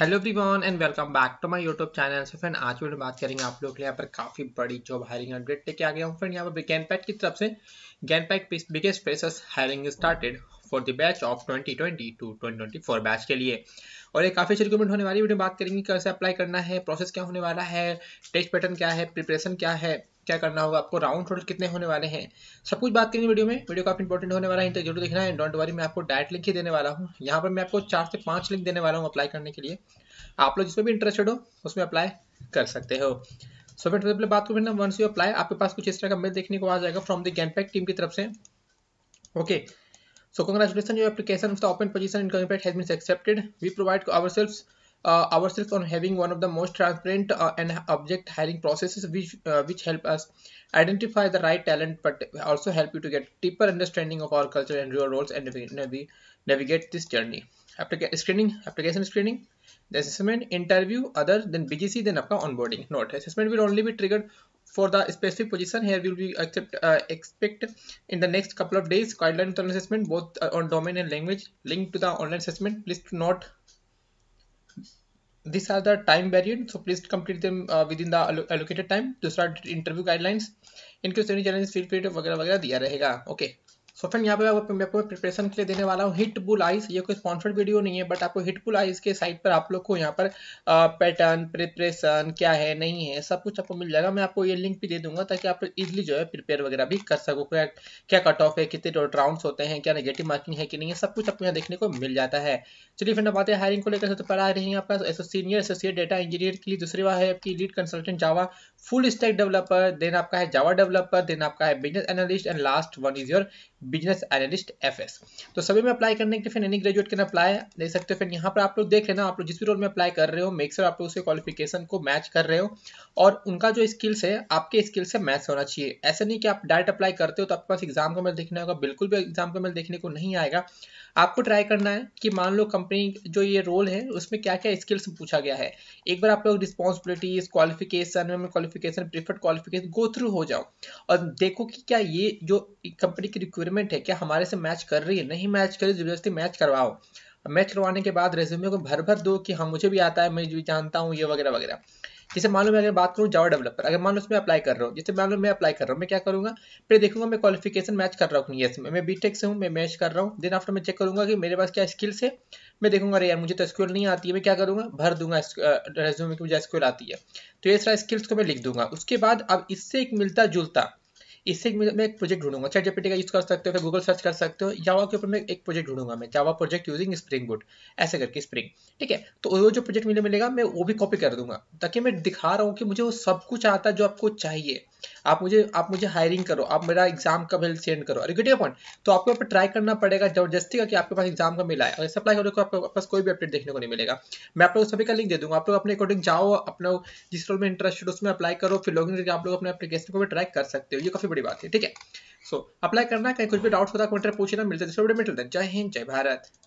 hello everyone and welcome back to my YouTube channel से friend आज video बात करेंगे आप लोग के यहाँ पर काफ़ी बड़ी जॉब हायरिंग अपडेट लेके आ गया हूँ फ्रेंड यहाँ पर गैनपैट की तरफ से Genpact biggest freshers hiring started for the batch of 2020 to twenty batch के लिए और ये काफ़ी अच्छी रिक्यूमेंट होने वाली वीडियो बात करेंगे कैसे अप्लाई करना है प्रोसेस क्या होने वाला है टेस्ट पैटर्न क्या है प्रिपरेशन क्या है क्या करना होगा आपको राउंड टोटल कितने होने वाले हैं सब कुछ बात करेंगे वीडियो में वीडियो काफी इंपॉर्टेंट होने वाला है जरूर देखना है डोंट वरी मैं आपको डायरेक्ट लिंक ही देने वाला हूँ यहाँ पर मैं आपको चार से पांच लिंक देने वाला हूँ अप्लाई करने के लिए आप लोग जिसमें भी इंटरेस्टेड हो उसमें अप्लाई कर सकते हो सो फ्रेंड पहले बात करें ना वंस यू अप्लाई आपके पास कुछ इस तरह का मेल देखने को आ जाएगा फ्रॉम द गैनपैक टीम की तरफ से okay so congratulation your application of the open position in Genpact has been accepted we provide ourselves uh, ourselves on having one of the most transparent uh, and object hiring processes which uh, which help us identify the right talent but also help you to get deeper understanding of our culture and your roles and navi navigate this journey Applica screening application screening the assessment interview other than bgc then apka onboarding note assessment will only be triggered for the specific position here will be accept, uh, expect in the next couple of days guidelines on assessment both uh, on domain and language link to the online assessment please do not these are the time varied so please complete them uh, within the allocated time to start interview guidelines in case any challenges feel free to वगैरह वगैरह दिया रहेगा okay so friend यहाँ पे आपको मैं आपको preparation के लिए देने वाला हूँ हिट बुल आइस ये कोई स्पॉन्सर्ड वीडियो नहीं है बट आपको हिट बुल आइस के साइट पर आप लोग को यहाँ पर पैटर्न प्रिपरेशन क्या है नहीं है सब कुछ आपको मिल जाएगा मैं आपको ये लिंक भी दे दूंगा ताकि आप लोग ईजिली जो है प्रिपेयर वगैरह भी कर सको क्या क्या कट ऑफ है कितने राउंड होते हैं क्या नेगेटिव मार्किंग है कि नहीं है सब कुछ आपको यहाँ देखने को मिल जाता है चलिए फ्रेंड बातें हायरिंग को लेकर सबसे पहला आ रही है आपका सीनियर एसोसिएट डेटा इंजीनियर के लिए दूसरी बार है आपकी lead consultant Java full stack developer then आपका है जावा डेवलपर देन आपका है business analyst and last one is your business analyst FS तो सभी में अप्लाई करने के फिर एनी ग्रेजुएट के अप्लाई ले सकते हो फिर यहाँ पर आप लोग देख लेना आप लोग जिस भी रोल में अप्लाई कर रहे हो मेक श्योर आप लोग उसके क्वालिफिकेशन को मैच कर रहे हो और उनका जो स्किल्स है आपके स्किल से मैच होना चाहिए ऐसा नहीं कि आप डायरेक्ट अप्लाई करते हो तो आपके पास एग्जाम का मेल देखने होगा बिल्कुल भी एग्जाम का मेल देखने को नहीं आएगा आपको ट्राई करना है कि मान लो कंपनी जो ये रोल है उसमें क्या क्या स्किल्स पूछा गया है एक बार आप लोग रिस्पॉन्सिबिलिटीज क्वालिफिकेशन में qualification preferred qualification go through हो जाओ और देखो कि क्या ये जो कंपनी की रिक्वायरमेंट इम्प्लीमेंट है क्या हमारे से मैच कर रही है नहीं मैच करी जबरदस्ती मैच करवाओ मैच करवाने के बाद रेज्यूमे को भर भर दो कि हाँ मुझे भी आता है मैं भी जानता हूँ ये वगैरह वगैरह जैसे मान लो मैं अगर बात करूँ जावा डेवलपर अगर मान लो उसमें अप्लाई कर रहा हूँ जैसे मान लो मैं अप्लाई कर रहा हूँ मैं क्या करूँगा फिर देखूंगा मैं क्वालिफिकेशन मैच कर रहा हूँ ये इसमें मैं बीटेक से हूँ मैं मैच कर रहा हूँ दिन आफ्टर मैं चेक करूँगा कि मेरे पास क्या स्किल्स है मैं देखूंगा अरे यार मुझे तो स्क्यूल नहीं आती है मैं क्या करूँगा भर दूंगा रेज्यूमे की मुझे स्क्यूल आती है तो ये सारा स्किल्स को मैं लिख दूंगा उसके बाद अब इससे एक मिलता जुलता इससे मैं एक प्रोजेक्ट ढूंढूंगा चैट जीपीटी का यूज़ कर सकते हो फिर गूगल सर्च कर सकते हो जावा के ऊपर मैं एक प्रोजेक्ट ढूंढूंगा मैं Java project using Spring Boot ऐसे करके स्प्रिंग ठीक है तो वो जो प्रोजेक्ट मुझे मिलेगा मैं वो भी कॉपी कर दूंगा ताकि मैं दिखा रहा हूँ कि मुझे वो सब कुछ आता है जो आपको चाहिए आप मुझे आप मुझे हायरिंग करो आप मेरा एग्जाम का बिल सेंड करो अरे गुडिया पॉइंट तो आपको ऊपर ट्राई करना पड़ेगा जबरदस्ती का कि आपके पास एग्जाम का मिला है और सप्लाई करोगे आपके पास कोई भी अपडेट देखने को नहीं मिलेगा मैं आप लोग सभी का लिंक दे दूंगा आप लोग अपने अकॉर्डिंग जाओ अपना जिस रोल में इंटरेस्टेड उसमें अप्लाई करो फिर लॉगिन करके आप लोग अपने एप्लीकेशन को भी ट्राई कर सकते हो ये काफी बड़ी बात है ठीक है सो अप्लाई करना कहीं कुछ भी डाउट होता है कमेंट में पूछना मिलते हैं तो जय हिंद जय भारत